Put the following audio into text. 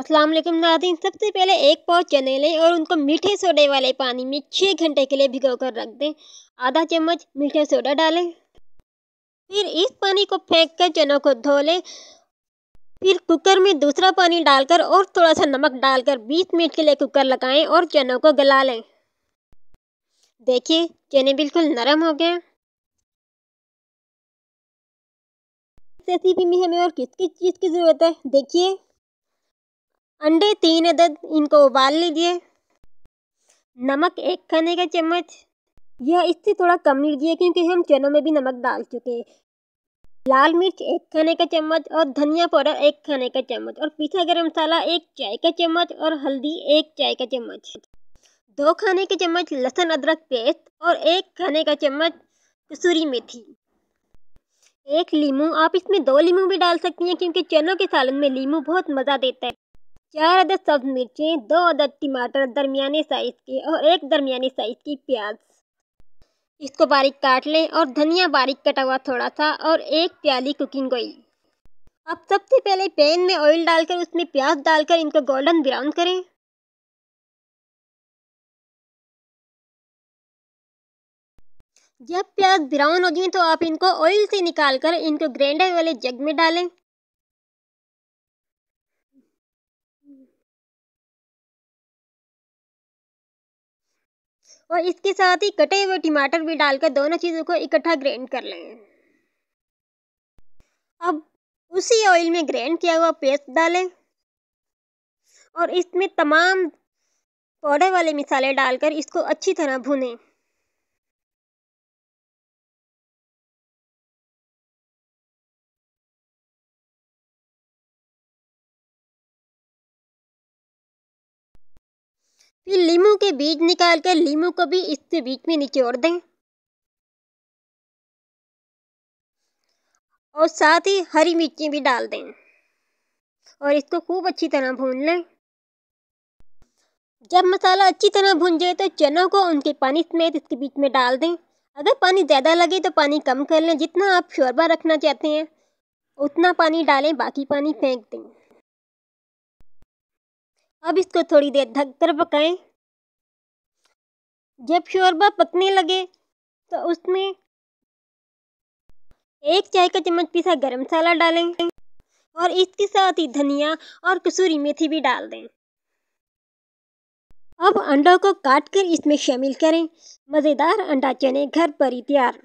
अस्सलाम वालेकुम नादिन सबसे पहले एक पाव चने लें और उनको मीठे सोडे वाले पानी में छः घंटे के लिए भिगो कर रख दें आधा चम्मच मीठा सोडा डालें फिर इस पानी को फेंक कर चनों को धो लें फिर कुकर में दूसरा पानी डालकर और थोड़ा सा नमक डालकर 20 मिनट के लिए कुकर लगाएं और चनों को गला लें देखिए चने बिल्कुल नरम हो गए रेसिपी में हमें और किस किस चीज़ की ज़रूरत है देखिए अंडे तीन अदद इनको उबाल लीजिए नमक एक खाने का चम्मच यह इससे थोड़ा कम लीजिए क्योंकि हम चनों में भी नमक डाल चुके हैं लाल मिर्च एक खाने का चम्मच और धनिया पाउडर एक खाने का चम्मच और पीसा गरम मसाला एक चाय का चम्मच और हल्दी एक चाय का चम्मच दो खाने के चम्मच लहसुन अदरक पेस्ट और एक खाने का चम्मच कसूरी मेथी एक लीमू आप इसमें दो लीमू भी डाल सकती हैं क्योंकि चनों के सालन में लीमू बहुत मज़ा देता है चार अदद सब्ज मिर्चें दो अदद टमाटर दरमियाने साइज़ के और एक दरमियाने साइज़ की प्याज इसको बारीक काट लें और धनिया बारीक कटा हुआ थोड़ा सा और एक प्याली कुकिंग ऑयल अब सबसे पहले पैन में ऑयल डालकर उसमें प्याज डालकर इनको गोल्डन ब्राउन करें जब प्याज ब्राउन हो जाए तो आप इनको ऑयल से निकालकर इनको ग्राइंडर वाले जग में डालें और इसके साथ ही कटे हुए टमाटर भी डालकर दोनों चीज़ों को इकट्ठा ग्रैंड कर लें अब उसी ऑयल में ग्रैंड किया हुआ पेस्ट डालें और इसमें तमाम पाउडर वाले मिसाले डालकर इसको अच्छी तरह भुनें फिर लीमू के बीज निकाल कर लीमू को भी इसके बीच में निचोड़ दें और साथ ही हरी मिर्ची भी डाल दें और इसको खूब अच्छी तरह भून लें जब मसाला अच्छी तरह भून जाए तो चनों को उनके पानी समेत इसके बीच में डाल दें अगर पानी ज़्यादा लगे तो पानी कम कर लें जितना आप शोरबा रखना चाहते हैं उतना पानी डालें बाकी पानी फेंक दें अब इसको थोड़ी देर ढककर पकाएं। जब शोरबा पकने लगे तो उसमें एक चाय का चम्मच पीसा गरम मसाला डालें और इसके साथ ही धनिया और कसूरी मेथी भी डाल दें अब अंडों को काट कर इसमें शामिल करें मज़ेदार अंडा चने घर पर ही तैयार